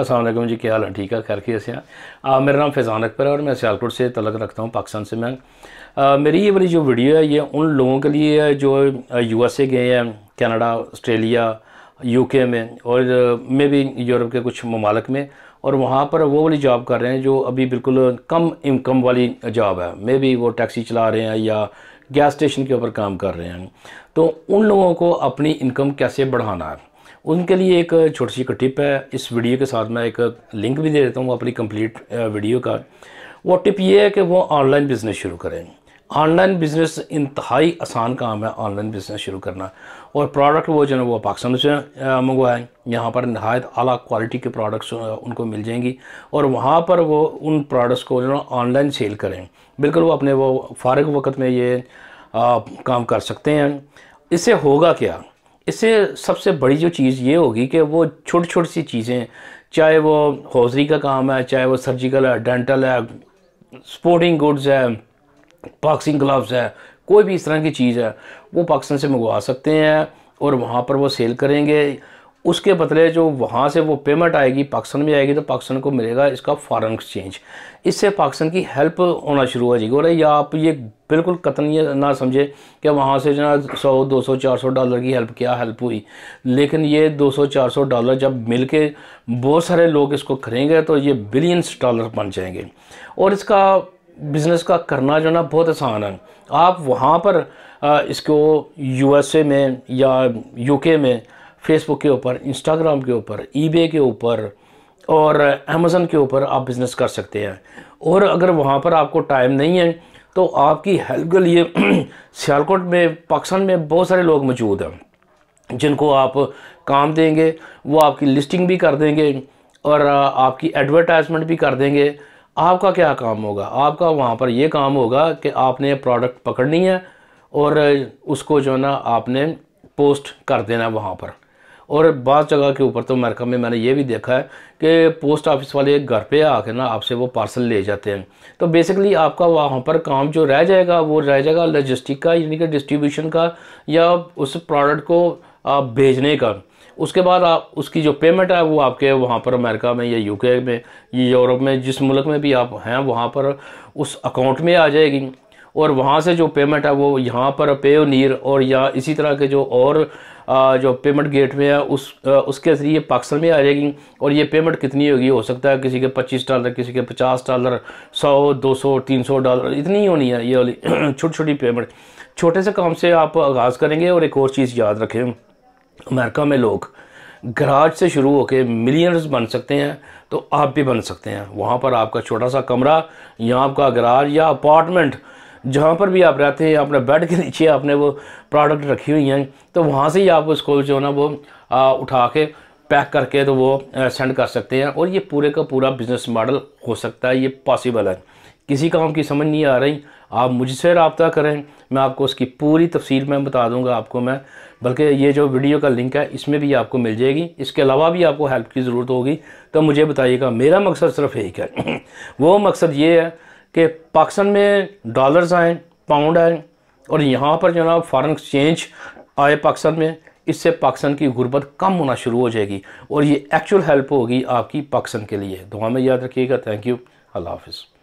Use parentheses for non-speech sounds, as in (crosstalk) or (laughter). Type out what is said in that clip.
असलम जी क्या हाल है ठीक है खैर की ऐसे आप मेरा नाम फैज़ान अकबर है और मैं सियालकोट से तलक रखता हूँ पाकिस्तान से मैं आ, मेरी ये वाली जो वीडियो है ये उन लोगों के लिए है जो यू एस ए गए हैं कनाडा ऑस्ट्रेलिया यू के में और मे भी यूरोप के कुछ ममालक में और वहाँ पर वो वाली जॉब कर रहे हैं जो अभी बिल्कुल कम इनकम वाली जॉब है मे भी वो टैक्सी चला रहे हैं या गैस स्टेशन के ऊपर काम कर रहे हैं तो उन लोगों को अपनी इनकम कैसे बढ़ाना है उनके लिए एक छोटी सी एक टिप है इस वीडियो के साथ मैं एक लिंक भी दे देता हूँ अपनी कंप्लीट वीडियो का वो टिप ये है कि वो ऑनलाइन बिज़नेस शुरू करें ऑनलाइन बिज़नेस इंतहाई आसान काम है ऑनलाइन बिज़नेस शुरू करना और प्रोडक्ट वो जो है वो पाकिस्तान से मंगवाएँ यहाँ पर नहायत आला क्वालिटी के प्रोडक्ट्स उनको मिल जाएंगी और वहाँ पर वो उन प्रोडक्ट्स को जो है ऑनलाइन सेल करें बिल्कुल वो अपने वो फारग वक्त में ये आ, काम कर सकते हैं इससे होगा क्या इससे सबसे बड़ी जो चीज़ ये होगी कि वो छोटी छोटी सी चीज़ें चाहे वो हौजरी का काम है चाहे वो सर्जिकल है डेंटल है स्पोर्टिंग गुड्स है बॉक्सिंग ग्लव्स है कोई भी इस तरह की चीज़ है वो पाकिस्तान से मंगवा सकते हैं और वहाँ पर वो सेल करेंगे उसके बदले जो वहाँ से वो पेमेंट आएगी पाकिस्तान में आएगी तो पाकिस्तान को मिलेगा इसका फॉरेन एक्सचेंज इससे पाकिस्तान की हेल्प होना शुरू हो जाएगी और या आप ये बिल्कुल ये ना समझे कि वहाँ से जना सौ दो सौ चार सौ डॉलर की हेल्प क्या हेल्प हुई लेकिन ये दो सौ चार सौ डॉलर जब मिल के बहुत सारे लोग इसको खरीदेंगे तो ये बिलियंस डॉलर बन जाएंगे और इसका बिज़नेस का करना जो ना बहुत आसान है आप वहाँ पर इसको यू में या यू में फेसबुक के ऊपर इंस्टाग्राम के ऊपर ईबे के ऊपर और अमेज़न के ऊपर आप बिज़नेस कर सकते हैं और अगर वहाँ पर आपको टाइम नहीं है तो आपकी हेल्प के लिए (clears throat) सियालकोट में पाकिस्तान में बहुत सारे लोग मौजूद हैं जिनको आप काम देंगे वो आपकी लिस्टिंग भी कर देंगे और आपकी एडवर्टाइजमेंट भी कर देंगे आपका क्या काम होगा आपका वहाँ पर ये काम होगा कि आपने प्रोडक्ट पकड़नी है और उसको जो है ना आपने पोस्ट कर देना वहाँ पर और बाद जगह के ऊपर तो अमेरिका में मैंने ये भी देखा है कि पोस्ट ऑफिस वाले घर पे आके ना आपसे वो पार्सल ले जाते हैं तो बेसिकली आपका वहाँ पर काम जो रह जाएगा वो रह जाएगा लॉजिस्टिक का यानी कि डिस्ट्रीब्यूशन का या उस प्रोडक्ट को आप भेजने का उसके बाद आप उसकी जो पेमेंट है वो आपके वहाँ पर अमेरिका में या यूके में या यूरोप में जिस मुल्क में भी आप हैं वहाँ पर उस अकाउंट में आ जाएगी और वहाँ से जो पेमेंट है वो यहाँ पर नीर और या इसी तरह के जो और जो पेमेंट गेट में है उस उसके ज़रिए पाकिस्तान में आ जाएगी और ये पेमेंट कितनी होगी हो सकता है किसी के 25 डॉलर किसी के 50 डॉलर 100 200 300 डॉलर इतनी ही होनी है ये वाली छोटी छोटी पेमेंट छोटे से काम से आप आगाज़ करेंगे और एक और चीज़ याद रखें अमेरिका में लोग गराज से शुरू होकर मिलियनर्स बन सकते हैं तो आप भी बन सकते हैं वहाँ पर आपका छोटा सा कमरा या आपका गराज या अपार्टमेंट जहाँ पर भी आप रहते हैं अपने बेड के नीचे आपने वो प्रोडक्ट रखी हुई हैं तो वहाँ से ही आप उसको जो है ना वो आ, उठा के पैक करके तो वो सेंड कर सकते हैं और ये पूरे का पूरा बिज़नेस मॉडल हो सकता है ये पॉसिबल है किसी काम की समझ नहीं आ रही आप मुझसे रबता करें मैं आपको उसकी पूरी तफसील में बता दूंगा आपको मैं बल्कि ये जो वीडियो का लिंक है इसमें भी आपको मिल जाएगी इसके अलावा भी आपको हेल्प की ज़रूरत होगी तो मुझे बताइएगा मेरा मकसद सिर्फ एक है (clears throat) वो मकसद ये है कि पाकिस्तान में डॉलर्स आए पाउंड आए और यहाँ पर जो ना फ़ॉरन एक्सचेंज आए पाकिस्तान में इससे पाकिस्तान की गुर्बत कम होना शुरू हो जाएगी और ये एक्चुअल हेल्प होगी आपकी पाकिस्तान के लिए दुआ में याद रखिएगा थैंक यू अल्लाह हाफिज़